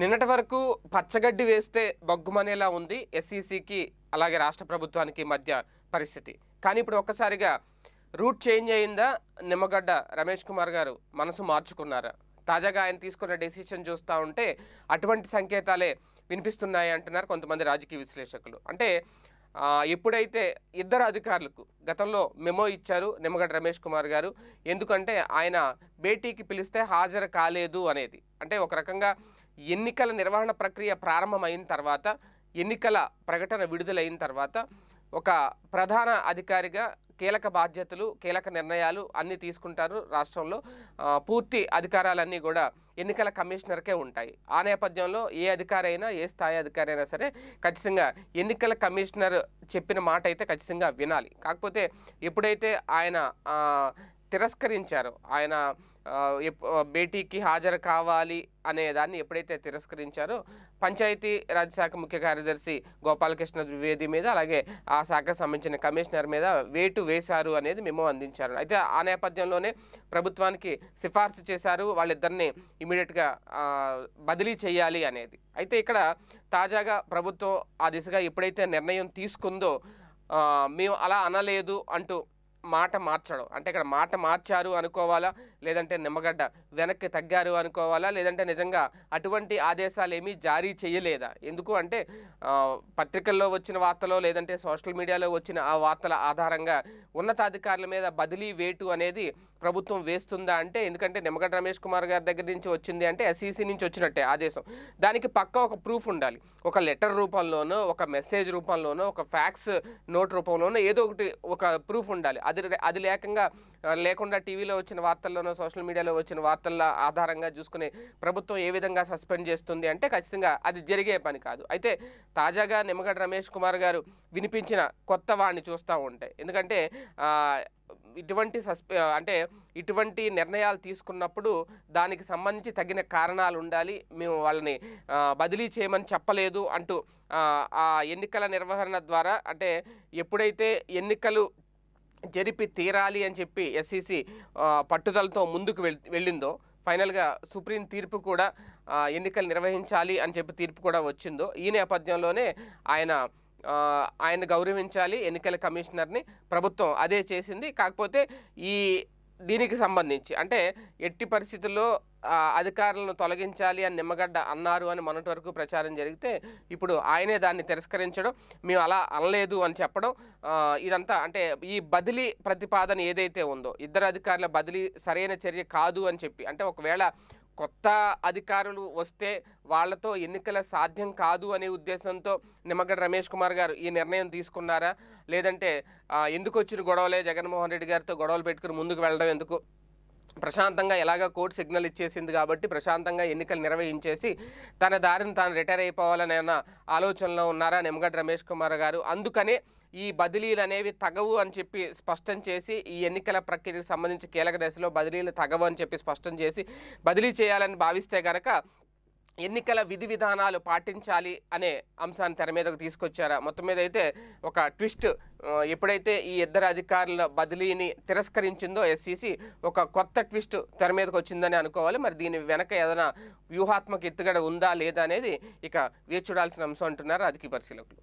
నిన్నటి వరకు పచ్చగడ్డి వేస్తే బొగ్గుమనేలా ఉంది ఎస్ఈసికి అలాగే రాష్ట్ర ప్రభుత్వానికి మధ్య పరిస్థితి కానీ ఇప్పుడు ఒక్కసారిగా రూట్ చేంజ్ అయిందా నిమ్మగడ్డ రమేష్ కుమార్ గారు మనసు మార్చుకున్నారా తాజాగా ఆయన తీసుకున్న డెసిషన్ చూస్తూ ఉంటే అటువంటి సంకేతాలే వినిపిస్తున్నాయి అంటున్నారు కొంతమంది రాజకీయ విశ్లేషకులు అంటే ఎప్పుడైతే ఇద్దరు అధికారులకు గతంలో మెమో ఇచ్చారు నిమ్మగడ్డ రమేష్ కుమార్ గారు ఎందుకంటే ఆయన భేటీకి పిలిస్తే హాజరు కాలేదు అనేది అంటే ఒక రకంగా ఎన్నికల నిర్వహణ ప్రక్రియ ప్రారంభమైన తర్వాత ఎన్నికల ప్రకటన విడుదలైన తర్వాత ఒక ప్రధాన అధికారిగా కీలక బాధ్యతలు కీలక నిర్ణయాలు అన్నీ తీసుకుంటారు రాష్ట్రంలో పూర్తి అధికారాలన్నీ కూడా ఎన్నికల కమిషనర్కే ఉంటాయి ఆ నేపథ్యంలో ఏ అధికారి అయినా ఏ స్థాయి అధికారి అయినా సరే ఖచ్చితంగా ఎన్నికల కమిషనర్ చెప్పిన మాట అయితే ఖచ్చితంగా వినాలి కాకపోతే ఎప్పుడైతే ఆయన తిరస్కరించారు ఆయన భేటీకి హాజరు కావాలి అనే దాన్ని ఎప్పుడైతే తిరస్కరించారో పంచాయతీ రాజ్ శాఖ ముఖ్య కార్యదర్శి గోపాలకృష్ణ ద్వివేది మీద అలాగే ఆ శాఖకు సంబంధించిన కమిషనర్ మీద వేటు వేశారు అనేది మేము అందించారు అయితే ఆ నేపథ్యంలోనే ప్రభుత్వానికి సిఫార్సు చేశారు వాళ్ళిద్దరిని ఇమీడియట్గా బదిలీ చేయాలి అనేది అయితే ఇక్కడ తాజాగా ప్రభుత్వం ఆ దిశగా ఎప్పుడైతే నిర్ణయం తీసుకుందో మేము అలా అనలేదు అంటూ మాట మార్చడం అంటే ఇక్కడ మాట మార్చారు అనుకోవాలా లేదంటే నిమ్మగడ్డ వెనక్కి తగ్గారు అనుకోవాలా లేదంటే నిజంగా అటువంటి ఆదేశాలు ఏమీ జారీ చేయలేదా ఎందుకు అంటే పత్రికల్లో వచ్చిన వార్తలో లేదంటే సోషల్ మీడియాలో వచ్చిన ఆ వార్తల ఆధారంగా ఉన్నతాధికారుల మీద బదిలీ వేటు అనేది ప్రభుత్వం వేస్తుందా అంటే ఎందుకంటే నిమ్మగడ్డ రమేష్ కుమార్ గారి దగ్గర నుంచి వచ్చింది అంటే ఎస్ఈసి e నుంచి వచ్చినట్టే ఆదేశం దానికి పక్క ఒక ప్రూఫ్ ఉండాలి ఒక లెటర్ రూపంలోనో ఒక మెసేజ్ రూపంలోనో ఒక ఫ్యాక్స్ నోట్ రూపంలోనో ఏదో ఒకటి ఒక ప్రూఫ్ ఉండాలి అది అది లేకుండా లేకుండా టీవీలో వచ్చిన వార్తల్లోనో సోషల్ మీడియాలో వచ్చిన వార్తల ఆధారంగా చూసుకుని ప్రభుత్వం ఏ విధంగా సస్పెండ్ చేస్తుంది అంటే ఖచ్చితంగా అది జరిగే పని కాదు అయితే తాజాగా నిమ్మగడ్డ రమేష్ కుమార్ గారు వినిపించిన కొత్త వాడిని చూస్తూ ఉంటాయి ఎందుకంటే ఇటువంటి సస్పె అంటే ఇటువంటి నిర్ణయాలు తీసుకున్నప్పుడు దానికి సంబంధించి తగిన కారణాలు ఉండాలి మేము వాళ్ళని బదిలీ చేయమని చెప్పలేదు అంటూ ఆ ఎన్నికల నిర్వహణ ద్వారా అంటే ఎప్పుడైతే ఎన్నికలు జరిపి తీరాలి అని చెప్పి ఎస్సీసీ పట్టుదలతో ముందుకు వెళ్ళిందో ఫైనల్గా సుప్రీం తీర్పు కూడా ఎన్నికలు నిర్వహించాలి అని చెప్పి తీర్పు కూడా వచ్చిందో ఈ నేపథ్యంలోనే ఆయన ఆయన గౌరవించాలి ఎన్నికల కమిషనర్ని ప్రభుత్వం అదే చేసింది కాకపోతే ఈ దీనికి సంబంధించి అంటే ఎట్టి పరిస్థితుల్లో అధికారులను తొలగించాలి అని నిమ్మగడ్డ అన్నారు అని మొన్నటి వరకు ప్రచారం జరిగితే ఇప్పుడు ఆయనే దాన్ని తిరస్కరించడం మేము అలా అనలేదు అని చెప్పడం ఇదంతా అంటే ఈ బదిలీ ప్రతిపాదన ఏదైతే ఉందో ఇద్దరు అధికారుల బదిలీ సరైన చర్య కాదు అని చెప్పి అంటే ఒకవేళ కొత్త అధికారులు వస్తే వాళ్ళతో ఎన్నికల సాధ్యం కాదు అనే ఉద్దేశంతో నిమ్మగడ్డ రమేష్ కుమార్ గారు ఈ నిర్ణయం తీసుకున్నారా లేదంటే ఎందుకు వచ్చిన గొడవలే జగన్మోహన్ రెడ్డి గారితో గొడవలు పెట్టుకుని ముందుకు వెళ్ళడం ఎందుకు ప్రశాంతంగా ఎలాగ కోర్టు సిగ్నల్ ఇచ్చేసింది కాబట్టి ప్రశాంతంగా ఎన్నికలు నిర్వహించేసి తన దారిని తాను రిటైర్ అయిపోవాలనే ఆలోచనలో ఉన్నారా నిమ్మగడ్డ రమేష్ కుమార్ గారు అందుకనే ఈ బదిలీలు అనేవి తగవు అని చెప్పి స్పష్టం చేసి ఈ ఎన్నికల ప్రక్రియకు సంబంధించి కీలక దశలో బదిలీలు తగవు అని చెప్పి స్పష్టం చేసి బదిలీ చేయాలని భావిస్తే కనుక ఎన్నికల విధి విధానాలు పాటించాలి అనే అంశాన్ని తెర మీదకు తీసుకొచ్చారా మొత్తం మీద అయితే ఒక ట్విస్ట్ ఎప్పుడైతే ఈ ఇద్దరు అధికారుల బదిలీని తిరస్కరించిందో ఎస్సీసీ ఒక కొత్త ట్విస్ట్ తెర మీదకు వచ్చిందని అనుకోవాలి మరి దీని వెనక ఏదైనా వ్యూహాత్మక ఎత్తుగడ ఉందా లేదా అనేది ఇక వేచి చూడాల్సిన అంశం అంటున్నారు రాజకీయ పరిశీలకులు